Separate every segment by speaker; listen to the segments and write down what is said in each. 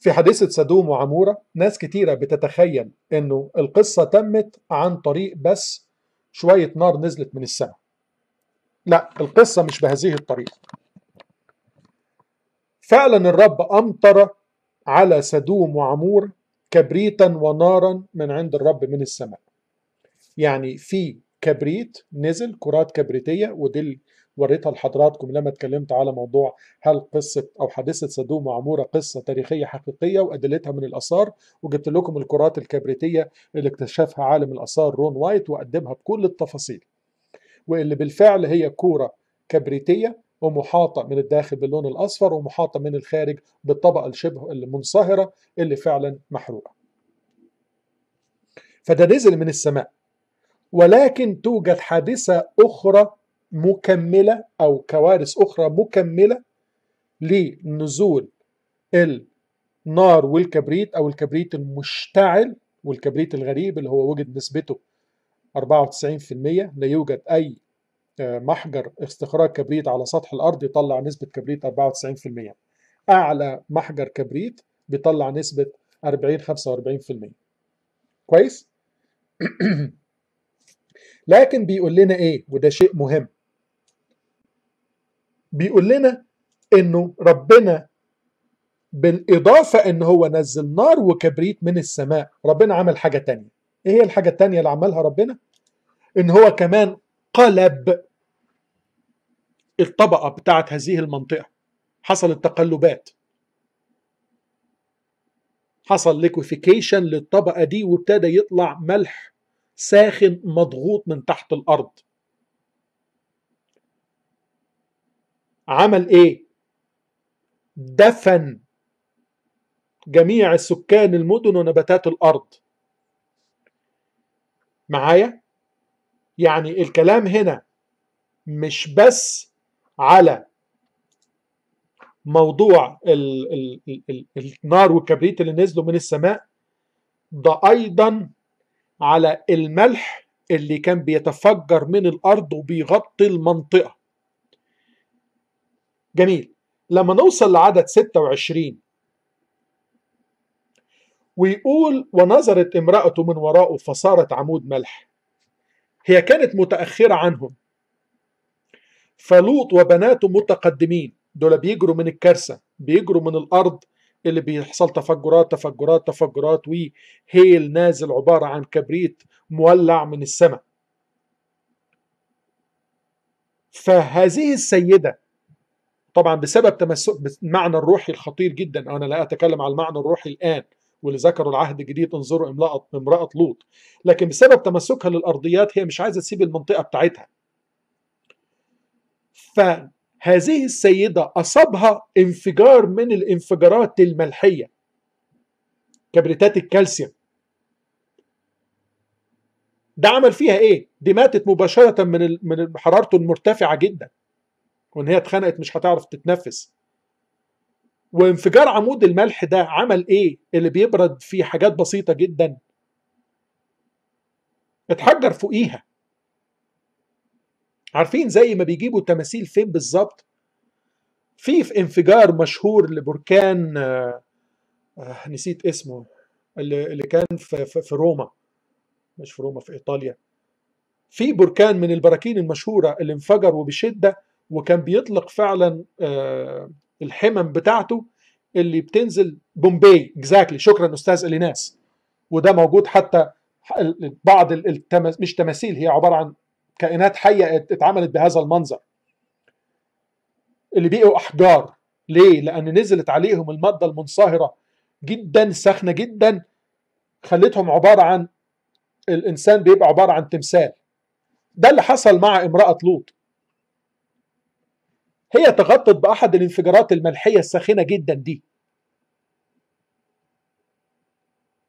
Speaker 1: في حادثة سدوم وعمورة ناس كتيرة بتتخيل انه القصة تمت عن طريق بس شوية نار نزلت من السماء لا القصة مش بهذه الطريقة فعلا الرب أمطر على سدوم وعمور كبريتا ونارا من عند الرب من السماء يعني في كبريت نزل كرات كبريتية ودي وريتها لحضراتكم لما اتكلمت على موضوع هل قصه او حادثه سدوم وعموره قصه تاريخيه حقيقيه وادلتها من الاثار وجبت لكم الكرات الكبريتيه اللي اكتشفها عالم الاثار رون وايت وقدمها بكل التفاصيل واللي بالفعل هي كوره كبريتيه ومحاطة من الداخل باللون الأصفر ومحاطة من الخارج بالطبقة الشبه المنصهرة اللي فعلا محروقة فده نزل من السماء ولكن توجد حادثة أخرى مكمله او كوارث اخرى مكمله لنزول النار والكبريت او الكبريت المشتعل والكبريت الغريب اللي هو وجد نسبته 94% لا يوجد اي آه، محجر استخراج كبريت على سطح الارض يطلع نسبه كبريت 94% اعلى محجر كبريت بيطلع نسبه 40 45% كويس لكن بيقول لنا ايه وده شيء مهم بيقول لنا انه ربنا بالاضافه ان هو نزل نار وكبريت من السماء ربنا عمل حاجه تانية ايه هي الحاجه التانية اللي عملها ربنا ان هو كمان قلب الطبقه بتاعت هذه المنطقه حصلت تقلبات حصل ليكوفيكيشن للطبقه دي وابتدى يطلع ملح ساخن مضغوط من تحت الارض عمل ايه دفن جميع سكان المدن ونباتات الارض معايا يعني الكلام هنا مش بس على موضوع الـ الـ الـ النار والكبريت اللي نزلوا من السماء ده ايضا على الملح اللي كان بيتفجر من الارض وبيغطي المنطقه جميل لما نوصل لعدد 26 ويقول ونظرت امرأته من وراءه فصارت عمود ملح هي كانت متأخرة عنهم فلوط وبناته متقدمين دول بيجروا من الكارثة بيجروا من الأرض اللي بيحصل تفجرات تفجرات تفجرات وهيل نازل عبارة عن كبريت مولع من السماء فهذه السيدة طبعا بسبب تمسك بالمعنى الروحي الخطير جدا انا لا اتكلم عن المعنى الروحي الان واللي ذكروا العهد الجديد انظروا امرأة امرأة لوط لكن بسبب تمسكها للأرضيات هي مش عايزة تسيب المنطقة بتاعتها فهذه السيدة أصابها انفجار من الانفجارات الملحية كبريتات الكالسيوم ده عمل فيها ايه؟ دي ماتت مباشرة من من حرارته المرتفعة جدا وان هي اتخنقت مش هتعرف تتنفس وانفجار عمود الملح ده عمل ايه اللي بيبرد في حاجات بسيطة جدا اتحجر فوقيها عارفين زي ما بيجيبوا تماثيل فين بالظبط في في انفجار مشهور لبركان آه نسيت اسمه اللي, اللي كان في, في, في روما مش في روما في ايطاليا في بركان من البراكين المشهوره اللي انفجر وبشده وكان بيطلق فعلا آه، الحمم بتاعته اللي بتنزل بومباي اكزاكتلي شكرا استاذ اليناس وده موجود حتى بعض التمس مش تماثيل هي عباره عن كائنات حيه اتعملت بهذا المنظر اللي بقوا احجار ليه؟ لان نزلت عليهم الماده المنصهره جدا ساخنه جدا خلتهم عباره عن الانسان بيبقى عباره عن تمثال ده اللي حصل مع امراه لوط هي تغطت بأحد الانفجارات الملحية الساخنة جدا دي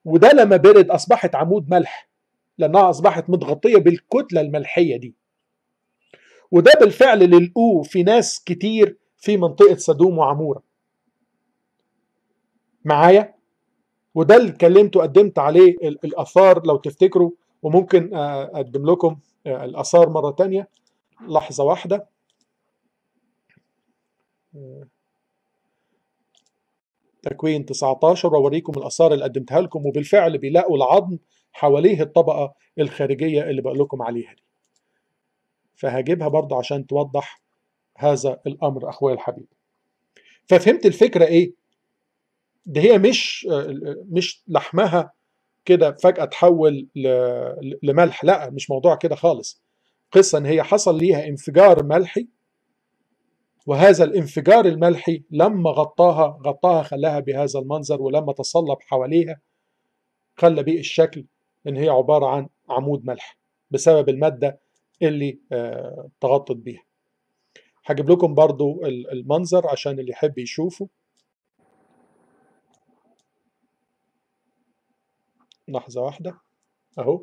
Speaker 1: وده لما برد أصبحت عمود ملح لأنها أصبحت متغطية بالكتلة الملحية دي وده بالفعل للقوه في ناس كتير في منطقة سدوم وعمورة معايا وده اللي اتكلمت وقدمت عليه الآثار لو تفتكروا وممكن آه، أقدم لكم آه، الآثار مرة تانية لحظة واحدة تكوين 19 ووريكم الاثار اللي قدمتها لكم وبالفعل بيلاقوا العظم حواليه الطبقه الخارجيه اللي بقول لكم عليها دي فهجيبها برضه عشان توضح هذا الامر اخويا الحبيب ففهمت الفكره ايه ده هي مش مش لحمها كده فجاه تحول لملح لا مش موضوع كده خالص قصه ان هي حصل ليها انفجار ملحي وهذا الانفجار الملحي لما غطاها غطاها خلاها بهذا المنظر ولما تصلب حواليها خلى بيه الشكل ان هي عبارة عن عمود ملح بسبب المادة اللي آه، تغطت بيها هجيب لكم برضو المنظر عشان اللي يحب يشوفه لحظة واحدة اهو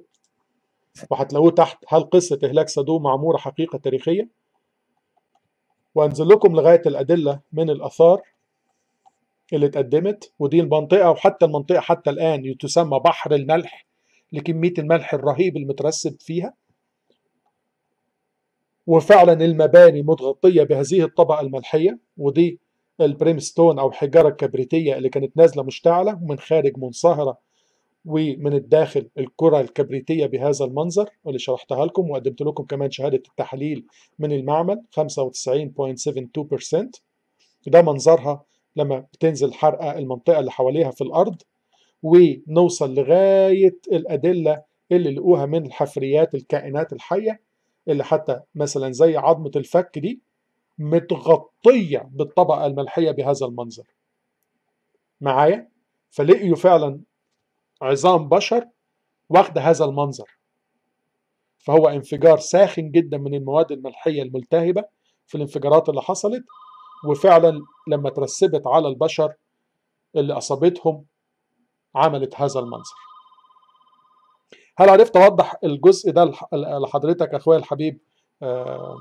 Speaker 1: وهتلاقوه تحت هل قصة إهلاك سدوم معمورة حقيقة تاريخية وأنزل لكم لغاية الأدلة من الآثار اللي اتقدمت ودي المنطقة وحتى المنطقة حتى الآن تسمى بحر الملح لكمية الملح الرهيب المترسب فيها وفعلا المباني متغطية بهذه الطبقة الملحية ودي البريمستون أو حجارة الكبريتية اللي كانت نازلة مشتعلة ومن خارج منصهرة ومن الداخل الكرة الكبريتية بهذا المنظر واللي شرحتها لكم وقدمت لكم كمان شهادة التحليل من المعمل 95.72% ده منظرها لما بتنزل حرقة المنطقة اللي حواليها في الأرض ونوصل لغاية الأدلة اللي لقوها من الحفريات الكائنات الحية اللي حتى مثلا زي عظمة الفك دي متغطية بالطبقة الملحية بهذا المنظر معايا فلقيوا فعلا عظام بشر واخد هذا المنظر فهو انفجار ساخن جدا من المواد الملحية الملتهبة في الانفجارات اللي حصلت وفعلا لما ترسبت على البشر اللي أصابتهم عملت هذا المنظر هل عرفت أوضح الجزء ده لحضرتك أخويا الحبيب آه،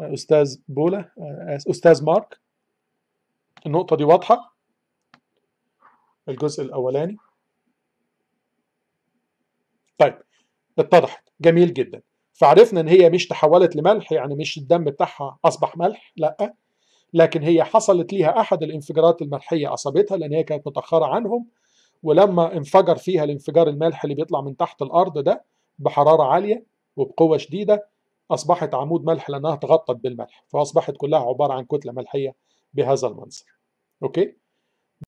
Speaker 1: أستاذ بولا آه، أستاذ مارك النقطة دي واضحة الجزء الأولاني اتضحت جميل جدا فعرفنا ان هي مش تحولت لملح يعني مش الدم بتاعها اصبح ملح لا لكن هي حصلت ليها احد الانفجارات الملحيه اصابتها لان هي كانت متاخره عنهم ولما انفجر فيها الانفجار الملح اللي بيطلع من تحت الارض ده بحراره عاليه وبقوه شديده اصبحت عمود ملح لانها تغطت بالملح فاصبحت كلها عباره عن كتله ملحيه بهذا المنظر اوكي